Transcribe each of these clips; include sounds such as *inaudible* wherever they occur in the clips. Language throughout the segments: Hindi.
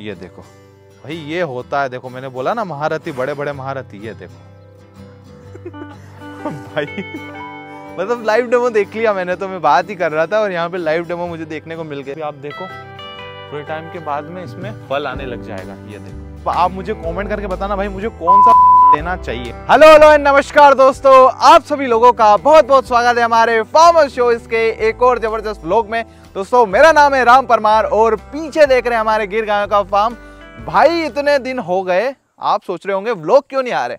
ये देखो भाई ये होता है देखो मैंने बोला ना महारथी बड़े बड़े महारथी ये देखो *laughs* भाई मतलब लाइव डेमो देख लिया मैंने तो मैं बात ही कर रहा था और यहाँ पे लाइव डेमो मुझे देखने को मिल गया आप देखो थोड़े टाइम के बाद में इसमें फल आने लग जाएगा ये देखो आप मुझे कमेंट करके बताना भाई मुझे कौन सा देना चाहिए हेलो हेलो एंड नमस्कार दोस्तों आप सभी लोगों का बहुत बहुत स्वागत है हमारे फार्मर शो इसके एक और जबरदस्त ब्लॉग में दोस्तों मेरा नाम है राम परमार और पीछे देख रहे हैं हमारे गिर गायों का फार्म भाई इतने दिन हो गए आप सोच रहे होंगे व्लॉग क्यों नहीं आ रहे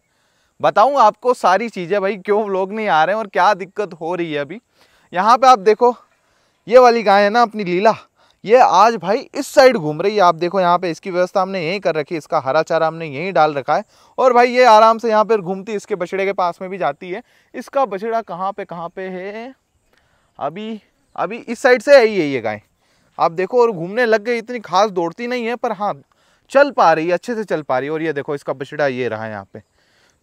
बताऊं आपको सारी चीज़ें भाई क्यों व्लॉग नहीं आ रहे हैं और क्या दिक्कत हो रही है अभी यहाँ पे आप देखो ये वाली गाय है ना अपनी लीला ये आज भाई इस साइड घूम रही है आप देखो यहाँ पे इसकी व्यवस्था हमने यहीं कर रखी है इसका हरा चारा हमने यहीं डाल रखा है और भाई ये आराम से यहाँ पर घूमती इसके बछड़े के पास में भी जाती है इसका बछड़ा कहाँ पे कहाँ पे है अभी अभी इस साइड से आई है ये गाय आप देखो और घूमने लग गई इतनी खास दौड़ती नहीं है पर हाँ चल पा रही है अच्छे से चल पा रही है और ये देखो इसका बछड़ा ये रहा है यहाँ पे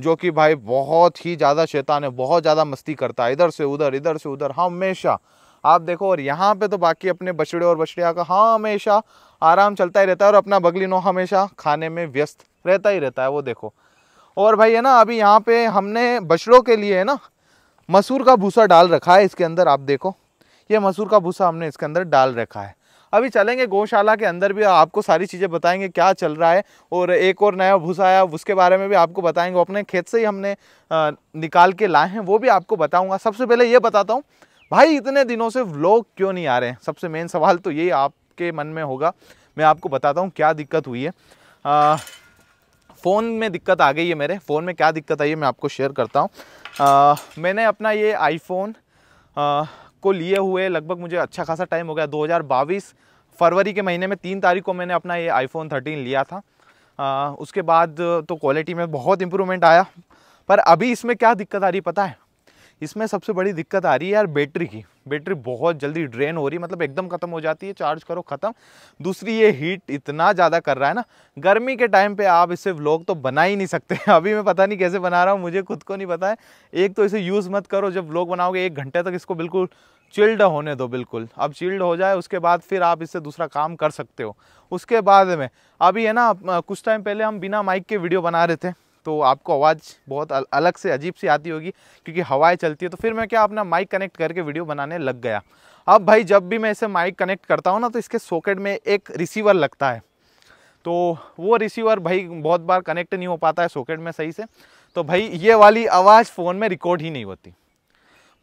जो कि भाई बहुत ही ज़्यादा शैतान है बहुत ज़्यादा मस्ती करता है इधर से उधर इधर से उधर हमेशा आप देखो और यहाँ पे तो बाकी अपने बछड़े और बछड़िया का हाँ हमेशा आराम चलता ही रहता है और अपना बगली नो हमेशा खाने में व्यस्त रहता ही रहता है वो देखो और भाई है ना अभी यहाँ पे हमने बछड़ों के लिए है ना मसूर का भूसा डाल रखा है इसके अंदर आप देखो ये मसूर का भूसा हमने इसके अंदर डाल रखा है अभी चलेंगे गौशाला के अंदर भी आपको सारी चीज़ें बताएंगे क्या चल रहा है और एक और नया भूसा आया उसके बारे में भी आपको बताएंगे अपने खेत से ही हमने निकाल के लाए हैं वो भी आपको बताऊंगा सबसे पहले ये बताता हूँ भाई इतने दिनों से व्लॉग क्यों नहीं आ रहे हैं सबसे मेन सवाल तो यही आपके मन में होगा मैं आपको बताता हूँ क्या दिक्कत हुई है आ, फ़ोन में दिक्कत आ गई है मेरे फ़ोन में क्या दिक्कत आई है मैं आपको शेयर करता हूँ मैंने अपना ये आईफोन को लिए हुए लगभग मुझे अच्छा खासा टाइम हो गया दो फरवरी के महीने में तीन तारीख को मैंने अपना ये आईफोन थर्टीन लिया था आ, उसके बाद तो क्वालिटी में बहुत इम्प्रूवमेंट आया पर अभी इसमें क्या दिक्कत आ रही पता है इसमें सबसे बड़ी दिक्कत आ रही है यार बैटरी की बैटरी बहुत जल्दी ड्रेन हो रही है मतलब एकदम ख़त्म हो जाती है चार्ज करो ख़त्म दूसरी ये हीट इतना ज़्यादा कर रहा है ना गर्मी के टाइम पे आप इसे व्लॉग तो बना ही नहीं सकते *laughs* अभी मैं पता नहीं कैसे बना रहा हूँ मुझे खुद को नहीं पता है एक तो इसे यूज़ मत करो जब व्लॉग बनाओगे एक घंटे तक इसको बिल्कुल चिल्ड होने दो बिल्कुल अब चिल्ड हो जाए उसके बाद फिर आप इससे दूसरा काम कर सकते हो उसके बाद में अभी है ना कुछ टाइम पहले हम बिना माइक के वीडियो बना रहे थे तो आपको आवाज़ बहुत अलग से अजीब सी आती होगी क्योंकि हवाएं चलती है तो फिर मैं क्या अपना माइक कनेक्ट करके वीडियो बनाने लग गया अब भाई जब भी मैं इसे माइक कनेक्ट करता हूँ ना तो इसके सॉकेट में एक रिसीवर लगता है तो वो रिसीवर भाई बहुत बार कनेक्ट नहीं हो पाता है सॉकेट में सही से तो भाई ये वाली आवाज़ फ़ोन में रिकॉर्ड ही नहीं होती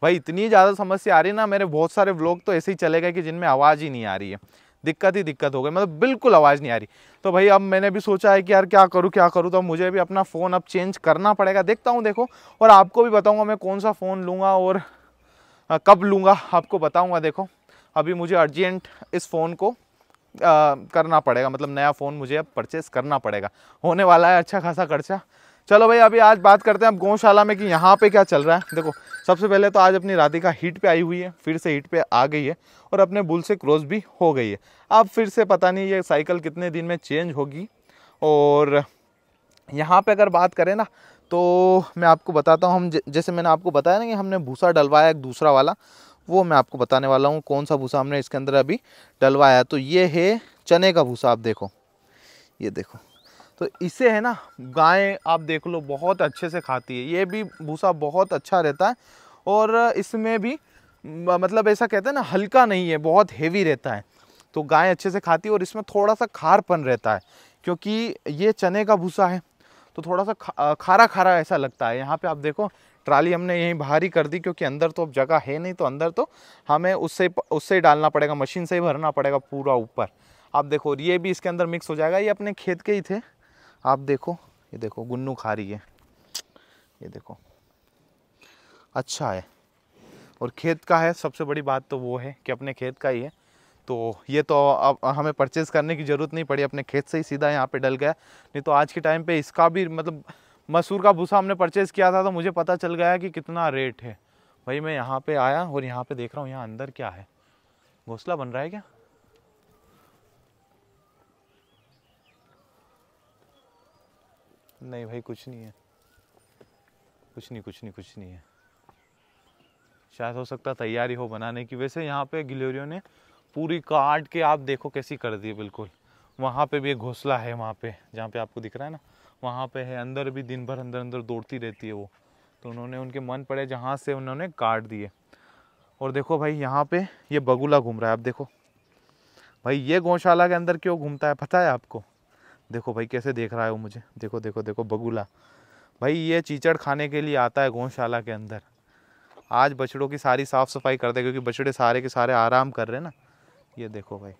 भाई इतनी ज़्यादा समस्या आ रही है ना मेरे बहुत सारे व्लॉग तो ऐसे ही चले गए कि जिनमें आवाज़ ही नहीं आ रही है दिक्कत ही दिक्कत हो गई मतलब बिल्कुल आवाज़ नहीं आ रही तो भाई अब मैंने भी सोचा है कि यार क्या करूँ क्या करूँ तो मुझे भी अपना फ़ोन अब चेंज करना पड़ेगा देखता हूँ देखो और आपको भी बताऊँगा मैं कौन सा फ़ोन लूँगा और कब लूँगा आपको बताऊँगा देखो अभी मुझे अर्जेंट इस फ़ोन को आ, करना पड़ेगा मतलब नया फ़ोन मुझे अब परचेस करना पड़ेगा होने वाला है अच्छा खासा खर्चा चलो भाई अभी आज बात करते हैं अब गौशाला में कि यहाँ पे क्या चल रहा है देखो सबसे पहले तो आज अपनी राधिका हीट पे आई हुई है फिर से हीट पे आ गई है और अपने बुल से क्रॉस भी हो गई है अब फिर से पता नहीं ये साइकिल कितने दिन में चेंज होगी और यहाँ पे अगर बात करें ना तो मैं आपको बताता हूँ हम जैसे मैंने आपको बताया ना कि हमने भूसा डलवाया एक दूसरा वाला वो मैं आपको बताने वाला हूँ कौन सा भूसा हमने इसके अंदर अभी डलवाया तो ये है चने का भूसा आप देखो ये देखो तो इसे है ना गाय आप देख लो बहुत अच्छे से खाती है ये भी भूसा बहुत अच्छा रहता है और इसमें भी मतलब ऐसा कहते हैं ना हल्का नहीं है बहुत हेवी रहता है तो गाय अच्छे से खाती है और इसमें थोड़ा सा खारपन रहता है क्योंकि ये चने का भूसा है तो थोड़ा सा खा, खारा खारा ऐसा लगता है यहाँ पे आप देखो ट्राली हमने यहीं बाहर ही कर दी क्योंकि अंदर तो अब जगह है नहीं तो अंदर तो हमें उससे उससे ही डालना पड़ेगा मशीन से ही भरना पड़ेगा पूरा ऊपर आप देखो ये भी इसके अंदर मिक्स हो जाएगा ये अपने खेत के ही थे आप देखो ये देखो गुन्नू खा रही है ये देखो अच्छा है और खेत का है सबसे बड़ी बात तो वो है कि अपने खेत का ही है तो ये तो अब हमें परचेज़ करने की ज़रूरत नहीं पड़ी अपने खेत से ही सीधा यहाँ पे डल गया नहीं तो आज के टाइम पे इसका भी मतलब मसूर का भूसा हमने परचेज़ किया था तो मुझे पता चल गया कि कितना रेट है भाई मैं यहाँ पे आया और यहाँ पे देख रहा हूँ यहाँ अंदर क्या है घोसला बन रहा है क्या नहीं भाई कुछ नहीं है कुछ नहीं कुछ नहीं कुछ नहीं है शायद हो सकता तैयारी हो बनाने की वैसे यहाँ पे गिलोरियों ने पूरी काट के आप देखो कैसी कर दी बिल्कुल वहाँ पे भी एक घोंसला है वहाँ पे जहाँ पे आपको दिख रहा है ना वहाँ पे है अंदर भी दिन भर अंदर अंदर दौड़ती रहती है वो तो उन्होंने उनके मन पड़े जहाँ से उन्होंने काट दिए और देखो भाई यहाँ पे ये बगुला घूम रहा है आप देखो भाई ये गौशाला के अंदर क्यों घूमता है पता है आपको देखो भाई कैसे देख रहा है वो मुझे देखो देखो देखो बगुला भाई ये चीचड़ खाने के लिए आता है गौशाला के अंदर आज बछड़ों की सारी साफ़ सफाई कर दे क्योंकि बछड़े सारे के सारे आराम कर रहे हैं ना ये देखो भाई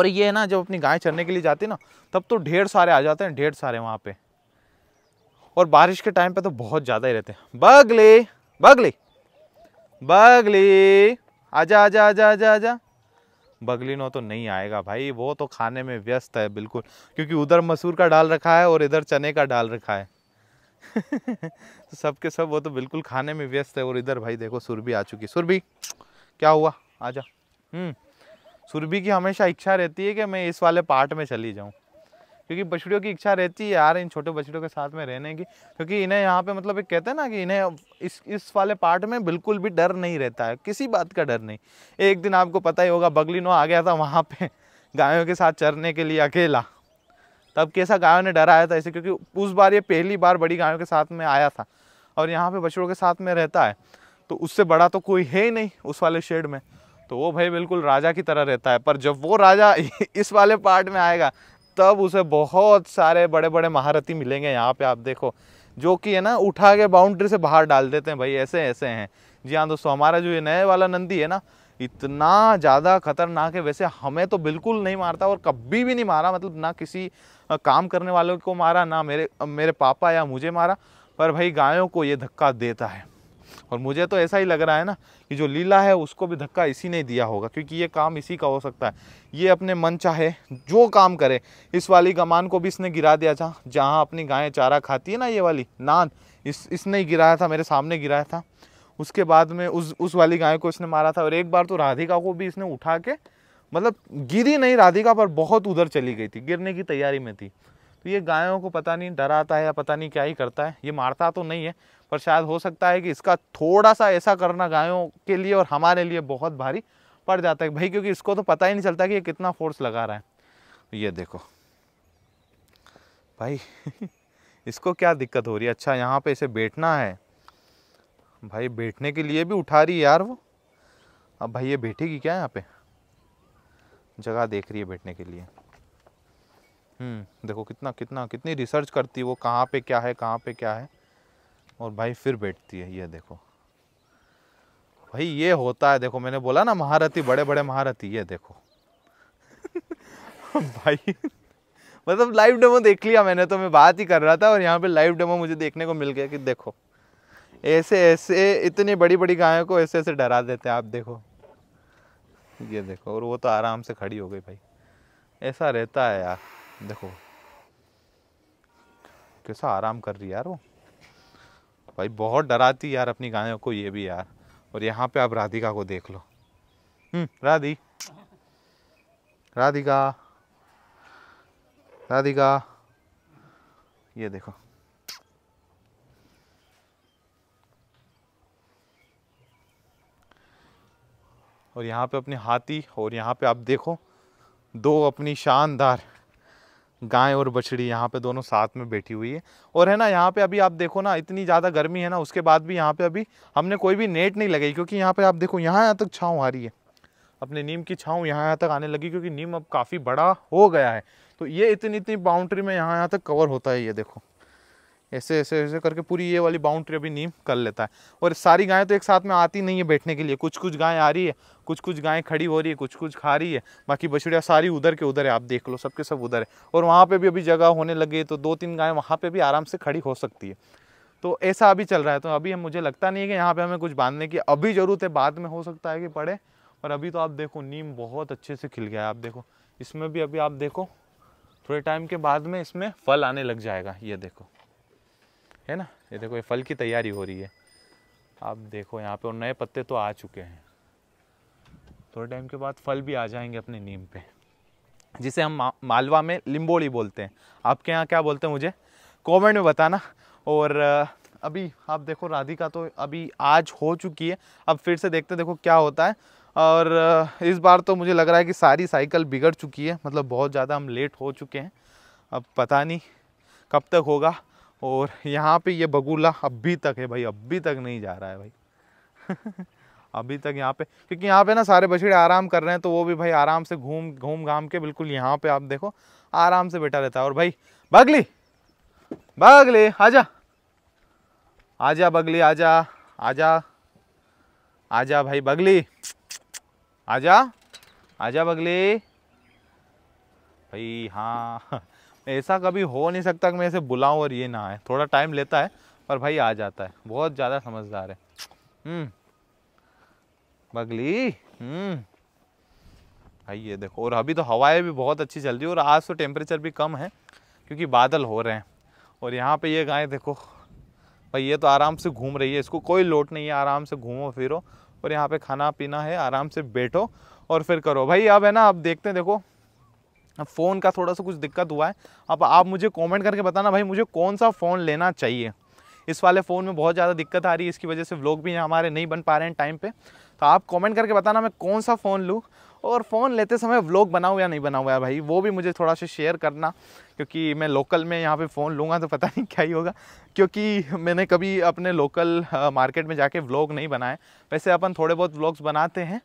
और ये है ना जब अपनी गाय चरने के लिए जाती ना तब तो ढेर सारे आ जाते हैं ढेर सारे वहाँ पे और बारिश के टाइम पे तो बहुत ज़्यादा ही रहते हैं बगले बगले बगले आजा आजा आजा आजा आजा बगलिनो तो नहीं आएगा भाई वो तो खाने में व्यस्त है बिल्कुल क्योंकि उधर मसूर का डाल रखा है और इधर चने का डाल रखा है तो *laughs* सब सब वो तो बिल्कुल खाने में व्यस्त है और इधर भाई देखो सुरभि आ चुकी सुरभि क्या हुआ आ जा हम्म, सुरभि की हमेशा इच्छा रहती है कि मैं इस वाले पार्ट में चली जाऊँ क्योंकि बछड़ियों की इच्छा रहती है यार इन छोटे बछड़ियों के साथ में रहने की क्योंकि इन्हें यहाँ पे मतलब एक कहते हैं ना कि इन्हें इस इस वाले पार्ट में बिल्कुल भी डर नहीं रहता है किसी बात का डर नहीं एक दिन आपको पता ही होगा बगली आ गया था वहाँ पर गायों के साथ चरने के लिए अकेला तब कैसा गायों ने डराया था इसे क्योंकि उस बार ये पहली बार बड़ी गायों के साथ में आया था और यहाँ पे बछड़ों के साथ में रहता है तो उससे बड़ा तो कोई है ही नहीं उस वाले शेड में तो वो भाई बिल्कुल राजा की तरह रहता है पर जब वो राजा *laughs* इस वाले पार्ट में आएगा तब उसे बहुत सारे बड़े बड़े महारथी मिलेंगे यहाँ पे आप देखो जो कि है ना उठा के बाउंड्री से बाहर डाल देते हैं भाई ऐसे ऐसे हैं जी हाँ दोस्तों हमारा जो ये नए वाला नंदी है ना इतना ज़्यादा खतरनाक है वैसे हमें तो बिल्कुल नहीं मारता और कभी भी नहीं मारा मतलब ना किसी काम करने वालों को मारा ना मेरे मेरे पापा या मुझे मारा पर भाई गायों को ये धक्का देता है और मुझे तो ऐसा ही लग रहा है ना कि जो लीला है उसको भी धक्का इसी ने दिया होगा क्योंकि ये काम इसी का हो सकता है ये अपने मन चाहे जो काम करे इस वाली गमान को भी इसने गिरा दिया था जहाँ अपनी गायें चारा खाती है ना ये वाली नान इस इसने ही गिराया था मेरे सामने गिराया था उसके बाद में उस उस वाली गाय को इसने मारा था और एक बार तो राधिका को भी इसने उठा के मतलब गिरी नहीं राधिका पर बहुत उधर चली गई थी गिरने की तैयारी में थी तो ये गायों को पता नहीं डराता है या पता नहीं क्या ही करता है ये मारता तो नहीं है पर शायद हो सकता है कि इसका थोड़ा सा ऐसा करना गायों के लिए और हमारे लिए बहुत भारी पड़ जाता है भाई क्योंकि इसको तो पता ही नहीं चलता कि ये कितना फोर्स लगा रहा है ये देखो भाई *laughs* इसको क्या दिक्कत हो रही है अच्छा यहाँ पे इसे बैठना है भाई बैठने के लिए भी उठा रही है यार वो अब भाई ये बैठेगी क्या यहाँ पे जगह देख रही है बैठने के लिए हम्म, देखो कितना कितना कितनी रिसर्च करती है वो कहाँ पे क्या है कहाँ पे क्या है और भाई फिर बैठती है ये देखो भाई ये होता है देखो मैंने बोला ना महारथी बड़े बड़े महारथी ये देखो *laughs* भाई मतलब लाइव डेमो देख लिया मैंने तो मैं बात ही कर रहा था और यहाँ पे लाइव डेमो मुझे देखने को मिल गया कि देखो ऐसे ऐसे इतनी बड़ी बड़ी गायों को ऐसे ऐसे डरा देते हैं आप देखो ये देखो और वो तो आराम से खड़ी हो गई भाई ऐसा रहता है यार देखो कैसा आराम कर रही यार वो भाई बहुत डराती यार अपनी गायों को ये भी यार और यहाँ पे आप राधिका को देख लो हम्म, राधी राधिका राधिका ये देखो और यहाँ पे अपने हाथी और यहाँ पे आप देखो दो अपनी शानदार गाय और बछड़ी यहाँ पे दोनों साथ में बैठी हुई है और है ना यहाँ पे अभी आप देखो ना इतनी ज़्यादा गर्मी है ना उसके बाद भी यहाँ पे अभी हमने कोई भी नेट नहीं लगाई क्योंकि यहाँ पे आप देखो यहाँ यहाँ तक छाँव आ रही है अपने नीम की छाँव यहाँ यहाँ तक आने लगी क्योंकि नीम अब काफ़ी बड़ा हो गया है तो ये इतनी इतनी बाउंड्री में यहाँ यहाँ तक कवर होता है ये देखो ऐसे ऐसे ऐसे करके पूरी ये वाली बाउंड्री अभी नीम कर लेता है और सारी गायें तो एक साथ में आती नहीं है बैठने के लिए कुछ कुछ गायें आ रही है कुछ कुछ गायें खड़ी हो रही है कुछ कुछ खा रही है बाकी बछड़िया सारी उधर के उधर है आप देख लो सबके सब उधर है और वहाँ पर भी अभी जगह होने लगी तो दो तीन गायें वहाँ पर भी आराम से खड़ी हो सकती है तो ऐसा अभी चल रहा है तो अभी मुझे लगता नहीं है कि यहाँ पर हमें कुछ बांधने की अभी ज़रूरत है बाद में हो सकता है कि पड़े और अभी तो आप देखो नीम बहुत अच्छे से खिल गया है आप देखो इसमें भी अभी आप देखो थोड़े टाइम के बाद में इसमें फल आने लग जाएगा ये देखो है ना ये देखो ये फल की तैयारी हो रही है आप देखो यहाँ पे और नए पत्ते तो आ चुके हैं थोड़े टाइम के बाद फल भी आ जाएंगे अपने नीम पे जिसे हम मालवा में लिम्बोड़ी बोलते हैं आपके यहाँ क्या बोलते हैं मुझे कॉमेंट में बताना और अभी आप देखो राधिका तो अभी आज हो चुकी है अब फिर से देखते देखो क्या होता है और इस बार तो मुझे लग रहा है कि सारी साइकिल बिगड़ चुकी है मतलब बहुत ज़्यादा हम लेट हो चुके हैं अब पता नहीं कब तक होगा और यहाँ पे ये बगुला अभी तक है भाई अभी तक नहीं जा रहा है भाई *laughs* अभी तक यहाँ पे क्योंकि यहाँ पे ना सारे बछड़े आराम कर रहे हैं तो वो भी भाई आराम से घूम घूम घाम के बिल्कुल यहाँ पे आप देखो आराम से बैठा रहता है और भाई बगली बगली आजा आजा बगली आजा आजा आजा भाई बगली आजा आजा बगली भाई हाँ ऐसा कभी हो नहीं सकता कि मैं इसे बुलाऊं और ये ना आए थोड़ा टाइम लेता है पर भाई आ जाता है बहुत ज़्यादा समझदार है हम्म। बगली हम्म। भाई ये देखो और अभी तो हवाएं भी बहुत अच्छी चल रही है और आज तो टेम्परेचर भी कम है क्योंकि बादल हो रहे हैं और यहाँ पे ये गाय देखो भाई ये तो आराम से घूम रही है इसको कोई लोट नहीं है आराम से घूमो फिरो और यहाँ पे खाना पीना है आराम से बैठो और फिर करो भाई अब है ना आप देखते हैं देखो अब फ़ोन का थोड़ा सा कुछ दिक्कत हुआ है अब आप मुझे कमेंट करके बताना भाई मुझे कौन सा फ़ोन लेना चाहिए इस वाले फ़ोन में बहुत ज़्यादा दिक्कत आ रही है इसकी वजह से व्लॉग भी हमारे नहीं बन पा रहे हैं टाइम पे तो आप कमेंट करके बताना मैं कौन सा फ़ोन लूँ और फ़ोन लेते समय व्लॉग बनाऊँ या नहीं बनाऊँ या भाई वो भी मुझे थोड़ा सा शेयर करना क्योंकि मैं लोकल में यहाँ पर फ़ोन लूँगा तो पता नहीं *laughs* क्या ही होगा क्योंकि मैंने कभी अपने लोकल मार्केट में जाके व्लॉग नहीं बनाए वैसे अपन थोड़े बहुत व्लॉग्स बनाते हैं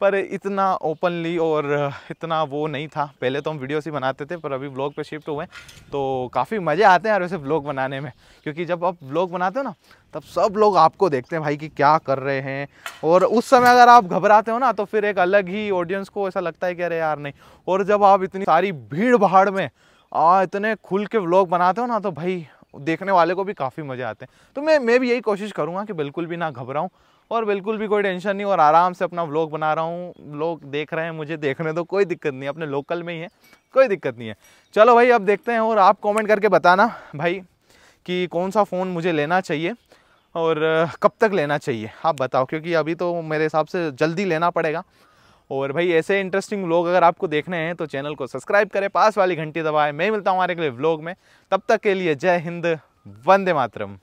पर इतना ओपनली और इतना वो नहीं था पहले तो हम वीडियोस ही बनाते थे पर अभी ब्लॉग पे शिफ्ट हुए तो काफ़ी मज़े आते हैं यार वैसे ब्लॉग बनाने में क्योंकि जब आप ब्लॉग बनाते हो ना तब सब लोग आपको देखते हैं भाई कि क्या कर रहे हैं और उस समय अगर आप घबराते हो ना तो फिर एक अलग ही ऑडियंस को ऐसा लगता है कि अरे यार नहीं और जब आप इतनी सारी भीड़ भाड़ में आ, इतने खुल के ब्लॉग बनाते हो ना तो भाई देखने वाले को भी काफ़ी मज़े आते हैं तो मैं मैं भी यही कोशिश करूँगा कि बिल्कुल भी ना घबराऊँ और बिल्कुल भी कोई टेंशन नहीं और आराम से अपना व्लॉग बना रहा हूँ लोग देख रहे हैं मुझे देखने तो कोई दिक्कत नहीं अपने लोकल में ही है कोई दिक्कत नहीं है चलो भाई अब देखते हैं और आप कॉमेंट करके बताना भाई कि कौन सा फ़ोन मुझे लेना चाहिए और कब तक लेना चाहिए आप बताओ क्योंकि अभी तो मेरे हिसाब से जल्दी लेना पड़ेगा और भाई ऐसे इंटरेस्टिंग व्लॉग अगर आपको देखने हैं तो चैनल को सब्सक्राइब करें पास वाली घंटी दबाएं मैं मिलता हूँ हमारे अगले व्लॉग में तब तक के लिए जय हिंद वंदे मातरम